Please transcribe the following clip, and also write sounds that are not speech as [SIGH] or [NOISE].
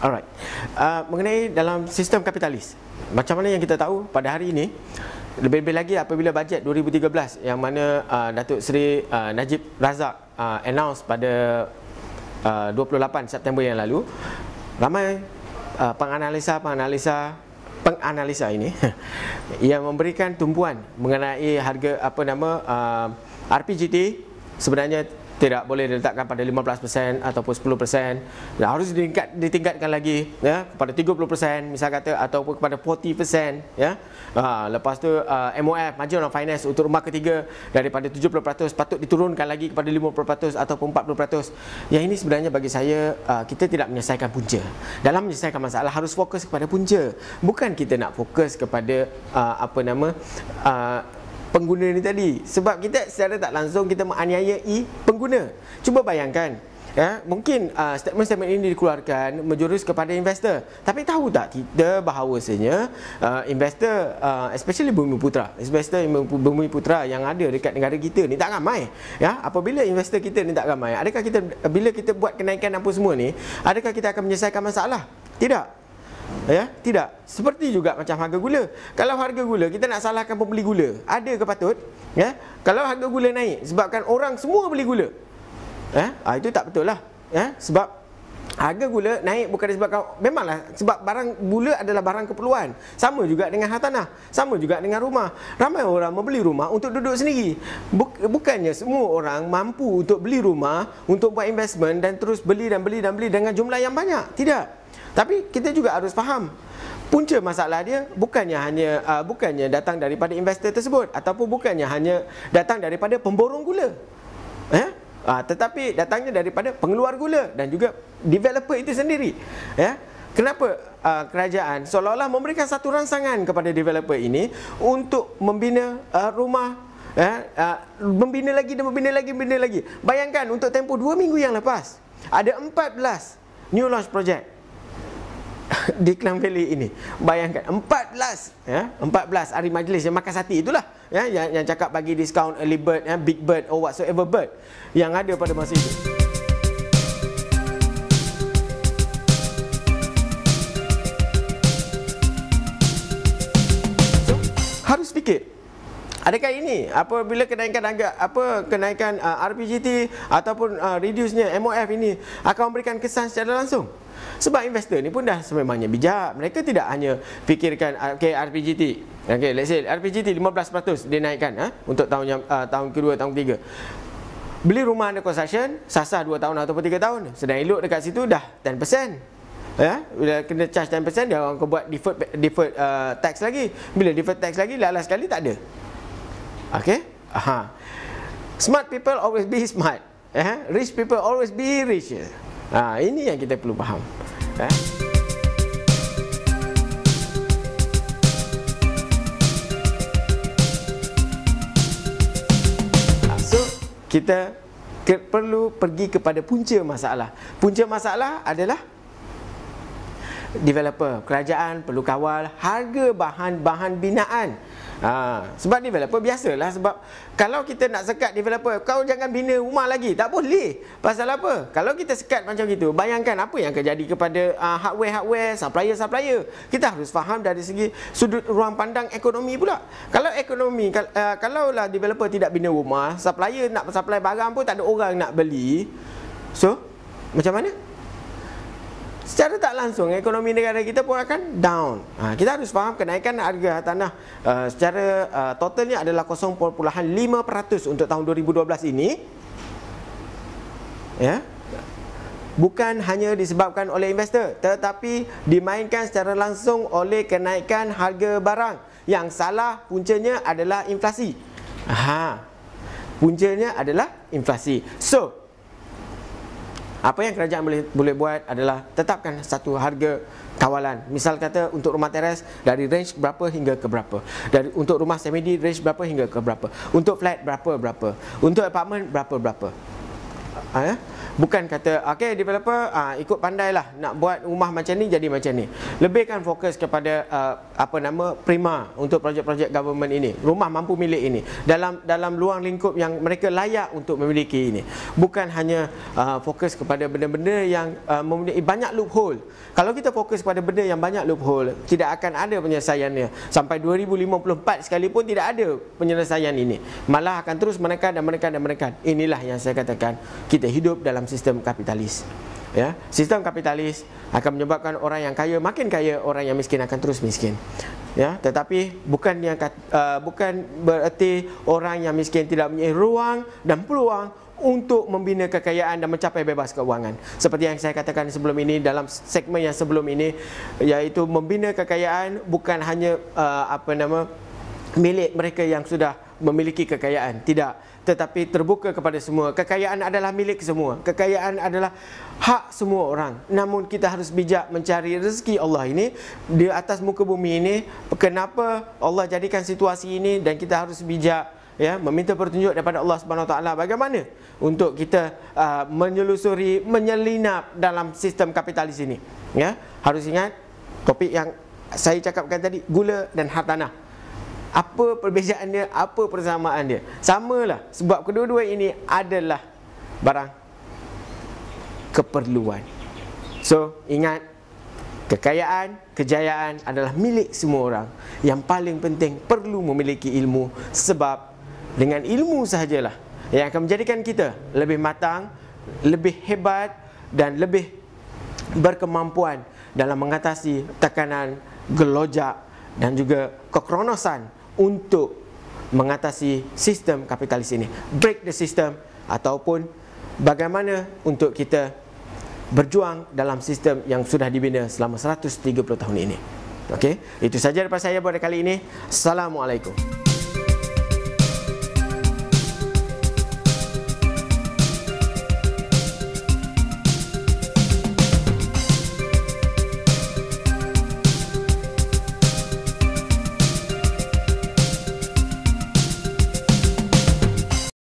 Alright. Uh, mengenai dalam sistem kapitalis, macam mana yang kita tahu pada hari ini, lebih-lebih lagi apabila bajet 2013 yang mana uh, Datuk Seri uh, Najib Razak uh, announce pada uh, 28 September yang lalu, ramai uh, penganalisa-penganalisa penganalisa ini [LAUGHS] yang memberikan tumpuan mengenai harga apa nama uh, RPGT sebenarnya tidak boleh diletakkan pada 15% ataupun 10% dan harus ditingkat, ditingkatkan lagi ya kepada 30% misal kata ataupun kepada 40% ya ha, lepas tu uh, MOF Majlis on Finance untuk rumah ketiga daripada 70% patut diturunkan lagi kepada 50% ataupun 40% yang ini sebenarnya bagi saya uh, kita tidak menyelesaikan punca dalam menyelesaikan masalah harus fokus kepada punca bukan kita nak fokus kepada uh, apa nama uh, pengguna ni tadi sebab kita secara tak langsung kita menganiaya i pengguna cuba bayangkan ya mungkin uh, statement-statement ini dikeluarkan menjurus kepada investor tapi tahu tak kita bahawasanya uh, investor uh, especially bumi putra investor bumi putra yang ada dekat negara kita ni tak ramai ya apabila investor kita ni tak ramai adakah kita bila kita buat kenaikan apa semua ni adakah kita akan menyelesaikan masalah tidak Ya, eh? tidak. Seperti juga macam harga gula. Kalau harga gula kita nak salahkan pembeli gula. Ada ke patut? Ya. Kalau harga gula naik sebabkan orang semua beli gula. Ya, ah itu tak betul lah. Ya, sebab Harga gula naik bukan disebabkan kau memanglah sebab barang gula adalah barang keperluan. Sama juga dengan hartanah, sama juga dengan rumah. Ramai orang membeli rumah untuk duduk sendiri. Bukannya semua orang mampu untuk beli rumah untuk buat investment dan terus beli dan beli dan beli dengan jumlah yang banyak. Tidak. Tapi kita juga harus faham punca masalah dia bukannya hanya uh, bukannya datang daripada investor tersebut ataupun bukannya hanya datang daripada pemborong gula. Eh? Ha, tetapi datangnya daripada pengeluar gula dan juga developer itu sendiri. Ya. Kenapa uh, kerajaan seolah-olah memberikan satu rangsangan kepada developer ini untuk membina uh, rumah ya, uh, membina lagi dan membina lagi membina lagi. Bayangkan untuk tempoh 2 minggu yang lepas ada 14 new launch project [LAUGHS] di Klang Valley ini. Bayangkan 14 ya, 14 hari majlis yang makan sati itulah ya yang, yang cakap bagi diskaun early bird ya big bird or whatsoever bird yang ada pada masa itu so, harus fikir Adakah ini apabila kenaikan harga apa kenaikan uh, RPGT ataupun uh, reduce nya MOF ini akan memberikan kesan secara langsung? Sebab investor ni pun dah sememangnya bijak. Mereka tidak hanya fikirkan ah, okay, RPGT Okey, let's say RPGT 15% dia naikkan ha? untuk tahun yang uh, tahun kedua, tahun ketiga. Beli rumah under construction, sasah 2 tahun atau 3 tahun. Sedang elok dekat situ dah 10%. Ya, yeah? bila kena charge 10% dia orang kau buat deferred deferred uh, ah, tax lagi. Bila deferred tax lagi lalas sekali tak ada. okey? Aha. Smart people always be smart. Eh, yeah? rich people always be rich. Ha, ini yang kita perlu faham. Eh. Yeah? kita ke- perlu pergi kepada punca masalah. Punca masalah adalah developer, kerajaan perlu kawal harga bahan-bahan binaan. Ha, sebab developer biasalah sebab kalau kita nak sekat developer kau jangan bina rumah lagi tak boleh. Pasal apa? Kalau kita sekat macam gitu, bayangkan apa yang akan jadi kepada ah, hardware-hardware, uh, supplier-supplier. Kita harus faham dari segi sudut ruang pandang ekonomi pula. Kalau ekonomi uh, lah developer tidak bina rumah, supplier nak supply barang pun tak ada orang nak beli. So, macam mana? secara tak langsung ekonomi negara kita pun akan down. Ha, kita harus faham kenaikan harga tanah uh, secara uh, totalnya adalah 0.5% untuk tahun 2012 ini. Ya. Bukan hanya disebabkan oleh investor tetapi dimainkan secara langsung oleh kenaikan harga barang. Yang salah puncanya adalah inflasi. Ha. Puncanya adalah inflasi. So, apa yang kerajaan boleh boleh buat adalah tetapkan satu harga kawalan. Misal kata untuk rumah teres dari range berapa hingga ke berapa. Dari untuk rumah semi di range berapa hingga ke berapa. Untuk flat berapa berapa. Untuk apartmen berapa berapa. Ha, ya? Bukan kata, ok developer uh, ikut pandai lah nak buat rumah macam ni jadi macam ni. Lebihkan fokus kepada uh, apa nama prima untuk projek-projek government ini. Rumah mampu milik ini. Dalam dalam luang lingkup yang mereka layak untuk memiliki ini. Bukan hanya uh, fokus kepada benda-benda yang uh, mempunyai banyak loophole. Kalau kita fokus kepada benda yang banyak loophole, tidak akan ada penyelesaiannya. Sampai 2054 sekalipun tidak ada penyelesaian ini. Malah akan terus menekan dan menekan dan menekan. Inilah yang saya katakan. Kita hidup dalam sistem kapitalis. Ya, sistem kapitalis akan menyebabkan orang yang kaya makin kaya, orang yang miskin akan terus miskin. Ya, tetapi bukan yang uh, bukan bererti orang yang miskin tidak punya ruang dan peluang untuk membina kekayaan dan mencapai bebas keuangan. Seperti yang saya katakan sebelum ini dalam segmen yang sebelum ini iaitu membina kekayaan bukan hanya uh, apa nama milik mereka yang sudah memiliki kekayaan tidak tetapi terbuka kepada semua kekayaan adalah milik semua kekayaan adalah hak semua orang namun kita harus bijak mencari rezeki Allah ini di atas muka bumi ini kenapa Allah jadikan situasi ini dan kita harus bijak ya meminta petunjuk daripada Allah Subhanahu taala bagaimana untuk kita uh, menyelusuri menyelinap dalam sistem kapitalis ini ya harus ingat topik yang saya cakapkan tadi gula dan hartanah apa perbezaannya, apa persamaan dia lah. sebab kedua-dua ini adalah barang keperluan So ingat Kekayaan, kejayaan adalah milik semua orang Yang paling penting perlu memiliki ilmu Sebab dengan ilmu sahajalah Yang akan menjadikan kita lebih matang Lebih hebat dan lebih berkemampuan Dalam mengatasi tekanan gelojak dan juga kekronosan untuk mengatasi sistem kapitalis ini break the system ataupun bagaimana untuk kita berjuang dalam sistem yang sudah dibina selama 130 tahun ini okey itu saja daripada saya pada kali ini assalamualaikum